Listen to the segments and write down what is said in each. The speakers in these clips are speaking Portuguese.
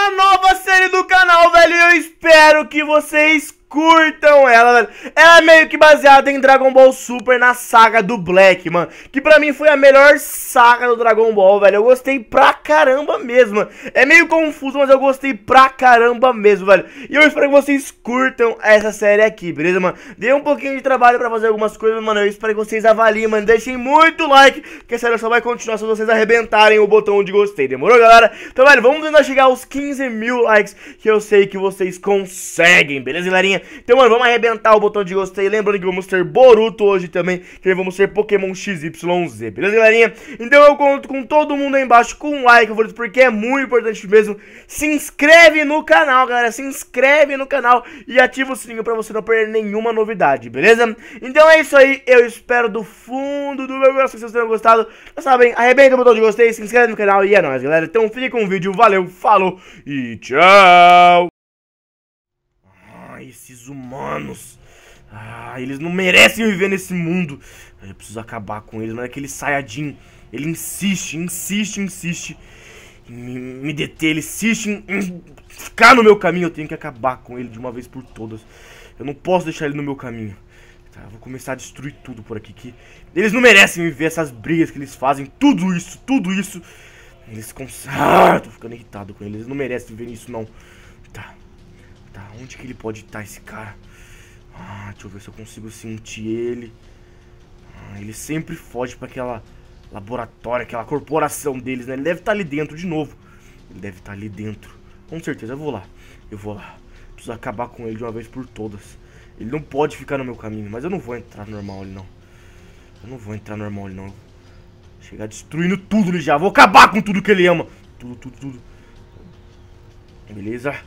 a nova série do canal, velho. Eu espero que vocês curtam ela, velho. Ela é meio que baseada em Dragon Ball Super na saga do Black, mano. Que pra mim foi a melhor saga do Dragon Ball, velho. Eu gostei pra caramba mesmo, mano. É meio confuso, mas eu gostei pra caramba mesmo, velho. E eu espero que vocês curtam essa série aqui, beleza, mano? Dei um pouquinho de trabalho pra fazer algumas coisas, mano. Eu espero que vocês avaliem, mano. Deixem muito like, que essa série só vai continuar se vocês arrebentarem o botão de gostei. Demorou, galera? Então, velho, vamos ainda chegar aos 15 mil likes, que eu sei que vocês conseguem, beleza, galerinha? Então, mano, vamos arrebentar o botão de gostei. Lembrando que vamos ter Boruto hoje também. Que vamos ter Pokémon XYZ, beleza, galerinha? Então eu conto com todo mundo aí embaixo com um like, favorito, porque é muito importante mesmo. Se inscreve no canal, galera. Se inscreve no canal e ativa o sininho pra você não perder nenhuma novidade, beleza? Então é isso aí. Eu espero do fundo do meu coração que vocês tenham gostado. Já sabem, arrebenta o botão de gostei, se inscreve no canal e é nóis, galera. Então fique com o vídeo. Valeu, falou e tchau! humanos. Ah, eles não merecem viver nesse mundo. Eu preciso acabar com eles. Mas aquele Sayajin, ele insiste, insiste, insiste em me deter. Ele insiste em, em ficar no meu caminho. Eu tenho que acabar com ele de uma vez por todas. Eu não posso deixar ele no meu caminho. Tá, vou começar a destruir tudo por aqui. Que eles não merecem viver essas brigas que eles fazem. Tudo isso, tudo isso. Eles conseguem. Ah, tô ficando irritado com eles. Eles não merecem viver isso, não. Tá. Tá, onde que ele pode estar, tá, esse cara? Ah, deixa eu ver se eu consigo sentir ele. Ah, ele sempre foge pra aquela laboratório, aquela corporação deles, né? Ele deve estar tá ali dentro de novo. Ele deve estar tá ali dentro. Com certeza, eu vou lá. Eu vou lá. Preciso acabar com ele de uma vez por todas. Ele não pode ficar no meu caminho, mas eu não vou entrar normal ele não. Eu não vou entrar normal ele não. Vou chegar destruindo tudo ele já. Vou acabar com tudo que ele ama. Tudo, tudo, tudo. Beleza.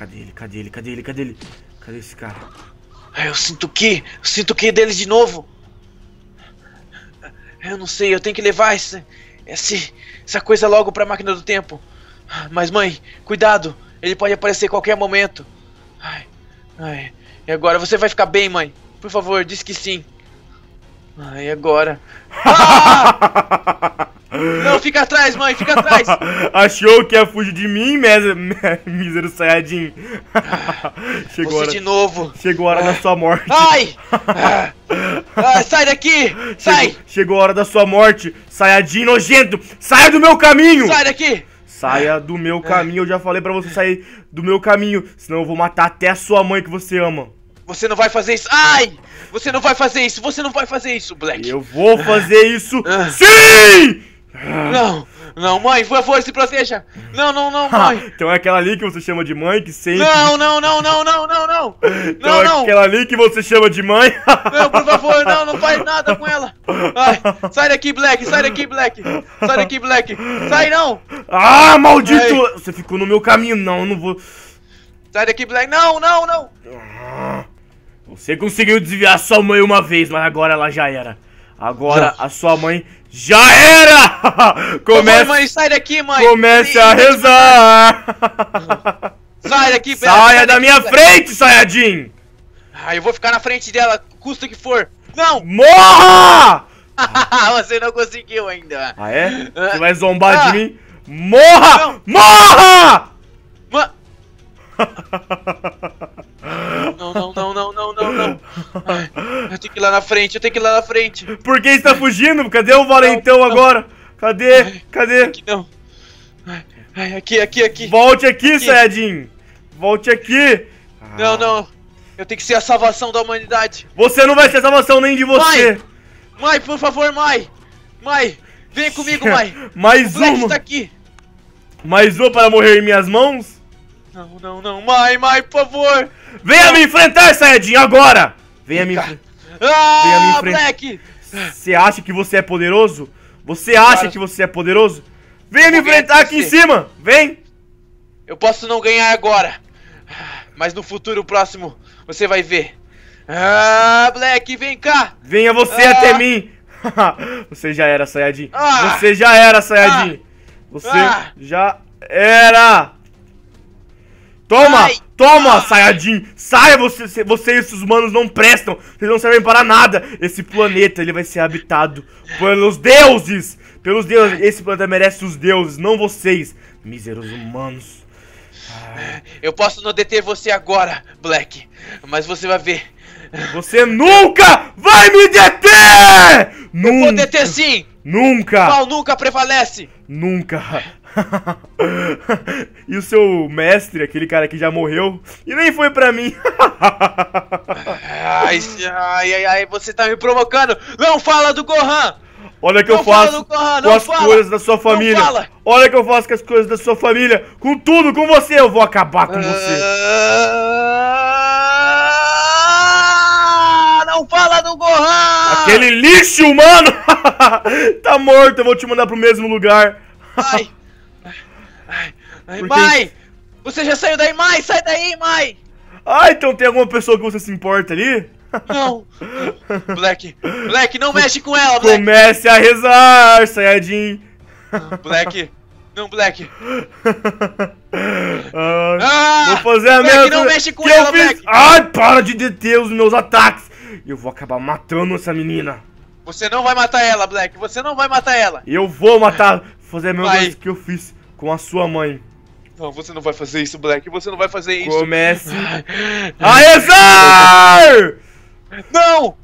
Cadê ele? Cadê ele? Cadê ele? Cadê ele? Cadê esse cara? Ah, eu sinto que? Eu sinto o que é dele de novo? Eu não sei, eu tenho que levar esse, esse, essa coisa logo para a máquina do tempo. Mas mãe, cuidado, ele pode aparecer a qualquer momento. Ai, ai, e agora você vai ficar bem, mãe? Por favor, diz que sim. Ai, agora. Ah! Não, fica atrás, mãe, fica atrás! Achou que ia fugir de mim, mísero Sayajin? Chegou Você hora, de novo! Chegou a ah. ah, hora da sua morte! Ai! Ah, sai daqui! Sai! Chegou, chegou, a hora da sua morte! Sayajin nojento! Saia do meu caminho! Sai daqui! Saia do meu ah. caminho, eu já falei pra você sair do meu caminho, senão eu vou matar até a sua mãe que você ama. Você não vai fazer isso. Ai! Você não vai fazer isso. Você não vai fazer isso, Black. Eu vou fazer isso. Sim! Não, não, mãe, por favor, se proteja! Não, não, não, ah, mãe! então é aquela ali que você chama de mãe que sempre. Não, não, não, não, não, não, não! Então não, é não. aquela ali que você chama de mãe? não, por favor, não, não faz nada com ela! Ai, sai daqui, Black, sai daqui, Black! Sai daqui, Black! Sai não! Ah, maldito! Ai. Você ficou no meu caminho, não, não vou. Sai daqui, Black! Não, não, não! Ah, você conseguiu desviar sua mãe uma vez, mas agora ela já era. Agora a sua mãe já era! Começa, mãe, sai daqui, mãe! Comece a rezar! Sai daqui, Saia sai da minha frente, Sayajin! Ah, eu vou ficar na frente dela, custa que for! Não! Morra! Você não conseguiu ainda! Ah, é? Ah. Você vai zombar ah. de mim? Morra! Não. Morra! Ma não, não, não, não, não, não, não! Ai. Eu tenho que ir lá na frente, eu tenho que ir lá na frente. Por que está fugindo? Cadê o valentão não, não. agora? Cadê? Cadê? Aqui não. Ai, aqui, aqui, aqui. Volte aqui, Sedin. Volte aqui. Não, não. Ah. Eu tenho que ser a salvação da humanidade. Você não vai ser a salvação nem de você. Mai, Mai por favor, Mai. Mai, vem comigo, Mai. Mais um. Black está aqui. Mais um para morrer em minhas mãos? Não, não, não. Mai, Mai, por favor. Venha não. me enfrentar, Sedin. agora. Venha me enfrentar. Ah, Venha Black! Você acha que você é poderoso? Você acha Cara, que você é poderoso? Venha me enfrentar aqui em cima! Vem! Eu posso não ganhar agora, mas no futuro próximo você vai ver. Ah, Black, vem cá! Venha você ah. até mim! você já era, Sayajin! Ah. Você já era, Sayajin! Ah. Você ah. já era! Toma! Ai. Toma, Sayajin! Saia, você, você e esses humanos não prestam! Vocês não servem para nada! Esse planeta, ele vai ser habitado pelos deuses! Pelos deuses! Esse planeta merece os deuses, não vocês! Míseros humanos! É, eu posso não deter você agora, Black, mas você vai ver. Você nunca vai me deter! Eu nunca! Eu vou deter sim! Nunca! O mal nunca prevalece! Nunca! e o seu mestre, aquele cara que já morreu, e nem foi pra mim. ai, ai, ai, você tá me provocando. Não fala do Gohan! Olha o que não eu faço Gohan, com as fala. coisas da sua família. Olha o que eu faço com as coisas da sua família. Com tudo, com você. Eu vou acabar com você. Ah, não fala do Gohan! Aquele lixo, mano! tá morto. Eu vou te mandar pro mesmo lugar. Ai. Aí, Você já saiu daí, Mai! Sai daí, Mai! Ah, então tem alguma pessoa que você se importa ali? Não! Black, Black, não mexe com ela, Black! Comece a rezar, Sayajin! Black, não, Black! ah, ah, vou fazer a Black, mesma não mexe com ela, fiz... Black! Ai, para de deter os meus ataques! Eu vou acabar matando essa menina! Você não vai matar ela, Black! Você não vai matar ela! Eu vou matar! Fazer a mesma vai. coisa que eu fiz com a sua mãe. Não, você não vai fazer isso, Black. Você não vai fazer isso. Comece. Ezar! Não!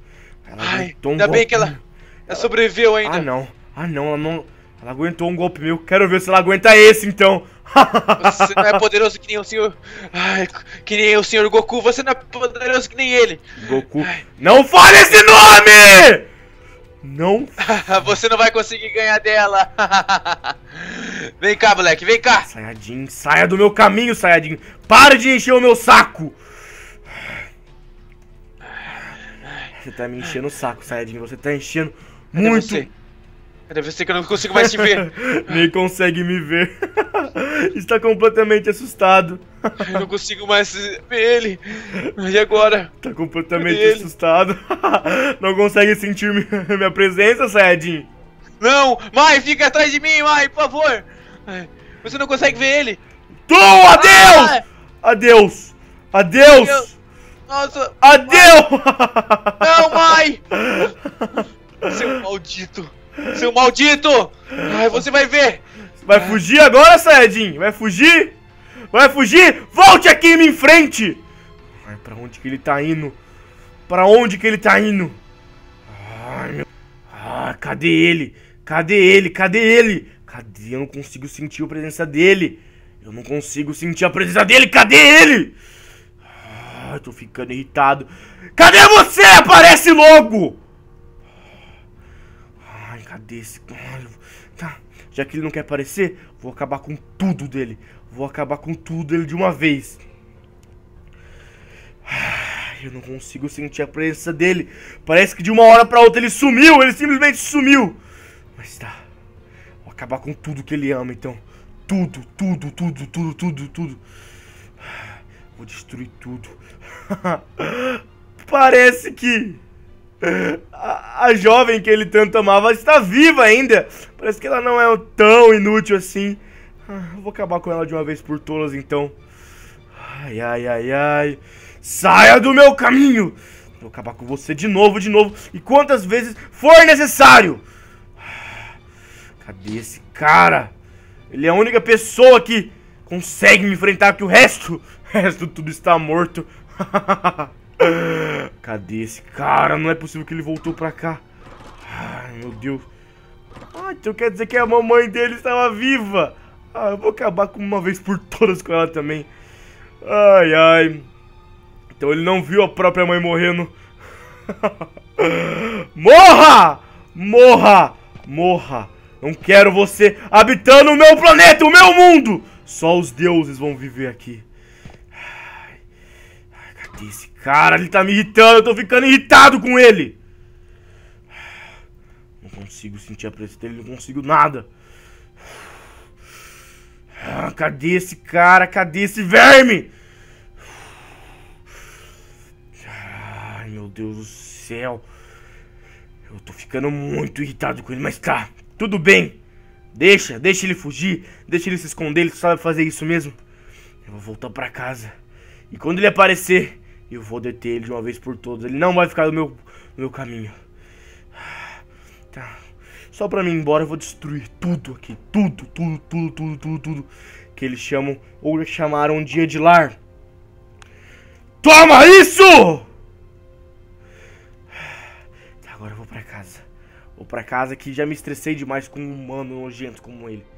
Ela Ai, um ainda golpe. bem que ela... ela sobreviveu ah, ainda. Ah, não. Ah, não. Ela não... Ela aguentou um golpe meu. Quero ver se ela aguenta esse, então. Você não é poderoso que nem o senhor... Ai, que nem o senhor Goku. Você não é poderoso que nem ele. Goku... Ai. Não fale esse nome! Não... Você não vai conseguir ganhar dela. Vem cá, moleque, vem cá. Sayajin, saia do meu caminho, Sayajin. Para de encher o meu saco. Você tá me enchendo o saco, Sayajin. Você tá enchendo Cadê muito. Você? Cadê você que eu não consigo mais te ver? Nem consegue me ver. Está completamente assustado. Eu não consigo mais ver ele. E agora? Está completamente Cadê assustado. Ele? Não consegue sentir minha presença, Sayajin. Não! Mai, fica atrás de mim, Mai, por favor! É. Você não consegue ver ele! Tu! Adeus! Ah! É. Adeus! Adeus! Adeus! Nossa! Adeus! Não, mãe! Seu maldito! Seu maldito! Ai, você vai ver! Vai é. fugir agora, Sayajin? Vai fugir? Vai fugir? Volte aqui e me enfrente! Ai, pra onde que ele tá indo? Pra onde que ele tá indo? Ai, meu... Ah, cadê ele? Cadê ele? Cadê ele? Cadê? Eu não consigo sentir a presença dele. Eu não consigo sentir a presença dele. Cadê ele? Ah, tô ficando irritado. Cadê você? Aparece logo! Ai, cadê esse... Tá. Já que ele não quer aparecer, vou acabar com tudo dele. Vou acabar com tudo dele de uma vez. Eu não consigo sentir a presença dele. Parece que de uma hora pra outra ele sumiu. Ele simplesmente sumiu. Mas tá. Acabar com tudo que ele ama, então. Tudo, tudo, tudo, tudo, tudo, tudo. Vou destruir tudo. Parece que a, a, jovem que ele tanto amava está viva ainda. Parece que ela não é tão inútil assim. Ah, vou acabar com ela de uma vez por todas, então. Ai, ai, ai, ai. Saia do meu caminho! Vou acabar com você de novo, de novo. E quantas vezes for necessário! Cadê esse cara? Ele é a única pessoa que consegue me enfrentar, que o resto, o resto tudo está morto. Cadê esse cara? Não é possível que ele voltou pra cá. Ai, meu Deus. Ah, então quer dizer que a mamãe dele estava viva. Ah, eu vou acabar com uma vez por todas com ela também. Ai, ai. Então ele não viu a própria mãe morrendo. Morra! Morra! Morra! Não quero você habitando o meu planeta, o meu mundo! Só os deuses vão viver aqui. Ai, ai, cadê esse cara? Ele tá me irritando, eu tô ficando irritado com ele! Não consigo sentir a presença dele, não consigo nada. Ah, cadê esse cara? Cadê esse verme? Ai, meu Deus do céu. Eu tô ficando muito irritado com ele, mas tá. Tudo bem. Deixa, deixa ele fugir, deixa ele se esconder, ele sabe fazer isso mesmo. Eu vou voltar para casa. E quando ele aparecer, eu vou deter ele de uma vez por todas. Ele não vai ficar no meu, no meu caminho. Tá. Só pra mim ir embora, eu vou destruir tudo aqui. Tudo, tudo, tudo, tudo, tudo, tudo. Que eles chamam, ou chamaram um dia de lar. Toma isso! Tá, agora eu vou pra casa. Ou para casa que já me estressei demais com um humano nojento como ele.